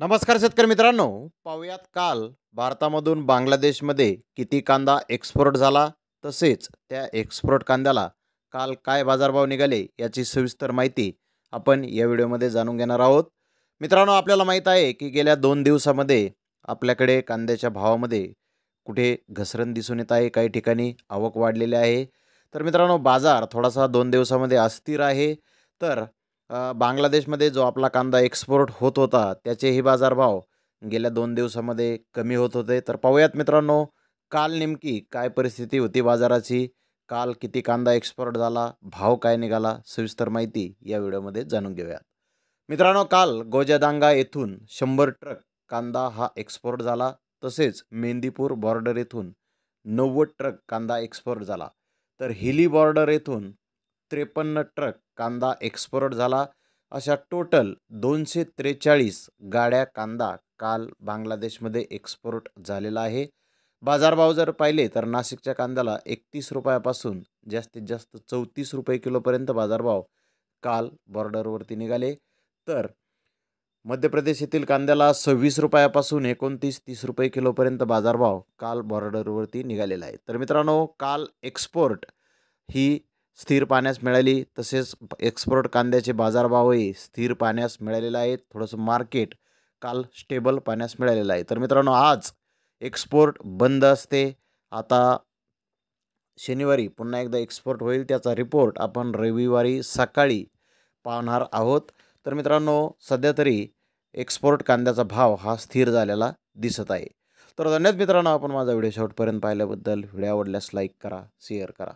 नमस्कार शेतकरी मित्रांनो पाहुयात काल भारतामधून बांगलादेशमध्ये किती कांदा एक्सपोर्ट झाला तसेच त्या एक्सपोर्ट कांद्याला काल काय बाजारभाव निघाले याची सविस्तर माहिती आपण या व्हिडिओमध्ये जाणून घेणार आहोत मित्रांनो आपल्याला माहीत आहे की गेल्या दोन दिवसामध्ये आपल्याकडे कांद्याच्या भावामध्ये कुठे घसरण दिसून येत आहे काही ठिकाणी आवक वाढलेली आहे तर मित्रांनो बाजार थोडासा दोन दिवसामध्ये अस्थिर आहे तर बांगलादेशमध्ये जो आपला कांदा एक्सपोर्ट होत होता त्याचेही बाजारभाव गेल्या दोन दिवसामध्ये कमी होत होते तर पाहूयात मित्रांनो काल नेमकी काय परिस्थिती होती बाजाराची काल किती कांदा एक्सपोर्ट झाला भाव काय निघाला सविस्तर माहिती या व्हिडिओमध्ये जाणून घेऊयात मित्रांनो काल गोजादांगा येथून शंभर ट्रक कांदा हा एक्सपोर्ट झाला तसेच मेंदीपूर बॉर्डर येथून नव्वद ट्रक कांदा एक्सपोर्ट झाला तर हिली बॉर्डर येथून त्रेपन्न ट्रक कांदा एक्सपोर्ट झाला अशा टोटल दोनशे त्रेचाळीस गाड्या कांदा काल बांगलादेशमध्ये एक्सपोर्ट झालेला आहे बाजारभाव जर पाहिले तर नाशिकच्या कांद्याला एकतीस रुपयापासून जास्तीत जास्त चौतीस रुपये किलोपर्यंत बाजारभाव काल बॉर्डरवरती निघाले तर मध्य प्रदेश येथील कांद्याला सव्वीस रुपयापासून एकोणतीस तीस रुपये किलोपर्यंत बाजारभाव काल बॉर्डरवरती निघालेला आहे तर मित्रांनो काल एक्सपोर्ट ही स्थिर पाण्यास मिळाली तसेच एक्सपोर्ट कांद्याचे बाजारभावही स्थिर पाण्यास मिळालेले आहे थोडंसं मार्केट काल स्टेबल पाण्यास मिळालेलं आहे तर मित्रांनो आज एक्सपोर्ट बंद असते आता शनिवारी पुन्हा एकदा एक्सपोर्ट होईल त्याचा रिपोर्ट आपण रविवारी सकाळी पाहणार आहोत तर मित्रांनो सध्या तरी एक्सपोर्ट कांद्याचा भाव हा स्थिर झालेला दिसत आहे तर धन्यवाद मित्रांनो आपण माझा व्हिडिओ शेवटपर्यंत पाहिल्याबद्दल व्हिडिओ आवडल्यास लाईक करा शेअर करा